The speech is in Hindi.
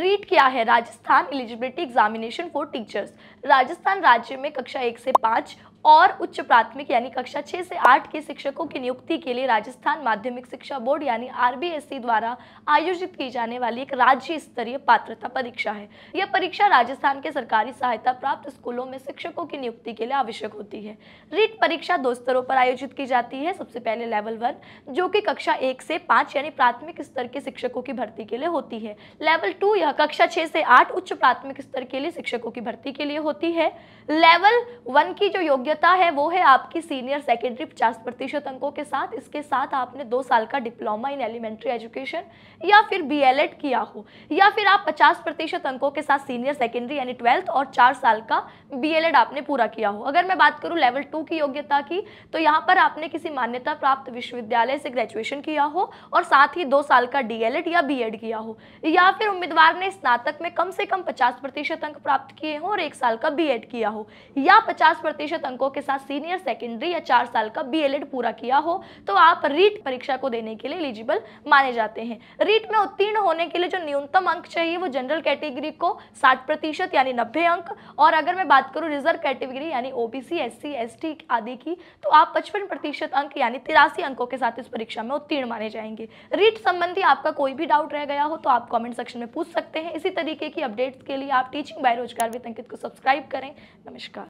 रीट क्या है Rajasthan eligibility examination for teachers Rajasthan राज्य में कक्षा एक से पाँच और उच्च प्राथमिक यानी कक्षा छः से आठ के शिक्षकों की नियुक्ति के लिए राजस्थान माध्यमिक शिक्षा बोर्ड यानी आरबीएसई द्वारा आयोजित की जाने वाली एक राज्य स्तरीय पात्रता परीक्षा है यह परीक्षा राजस्थान के सरकारी सहायता प्राप्त स्कूलों में शिक्षकों की नियुक्ति के लिए आवश्यक होती है रीट परीक्षा दो स्तरों पर आयोजित की जाती है सबसे पहले लेवल वन जो की कक्षा एक से पांच यानी प्राथमिक स्तर के शिक्षकों की भर्ती के लिए होती है लेवल टू यह कक्षा छह से आठ उच्च प्राथमिक स्तर के लिए शिक्षकों की भर्ती के लिए होती है लेवल वन की जो योग्यता योग्यता है वो है आपकी सीनियर सेकेंडरी पचास प्रतिशत अंकों के साथ इसके साथ आपने दो साल का डिप्लोमा इन एलिमेंट्री एजुकेशन या फिर बीएलएड किया हो या फिर आप पचास प्रतिशत अंकों के साथ सीनियर सेकेंडरी यानी ट्वेल्थ और चार साल का बीएलएड आपने पूरा किया हो अगर मैं बात करूँ लेवल टू की योग्यता की तो यहाँ पर आपने किसी मान्यता प्राप्त विश्वविद्यालय से ग्रेजुएशन किया हो और साथ ही दो साल का डी या बी किया हो या फिर उम्मीदवार ने स्नातक में कम से कम पचास अंक प्राप्त किए हों और एक साल का बी किया हो या पचास अंक अंकों के साथ सीनियर सेकेंडरी या चार साल का बी पूरा किया हो तो आप रीट परीक्षा को देने के लिए एलिजिबल माने जाते हैं रीट में उत्तीर्ण होने के लिए जो न्यूनतम अंक चाहिए वो जनरल कैटेगरी को साठ प्रतिशत यानी नब्बे अंक और अगर मैं बात करूँ रिजर्व कैटेगरी यानी ओबीसी एस सी आदि की तो आप पचपन प्रतिशत अंक यानी तिरासी अंकों के साथ इस परीक्षा में उत्तीर्ण माने जाएंगे रीट संबंधी आपका कोई भी डाउट रह गया हो तो आप कमेंट सेक्शन में पूछ सकते हैं इसी तरीके की अपडेट्स के लिए आप teaching by Rojgar with Ankit को सब्सक्राइब करें नमस्कार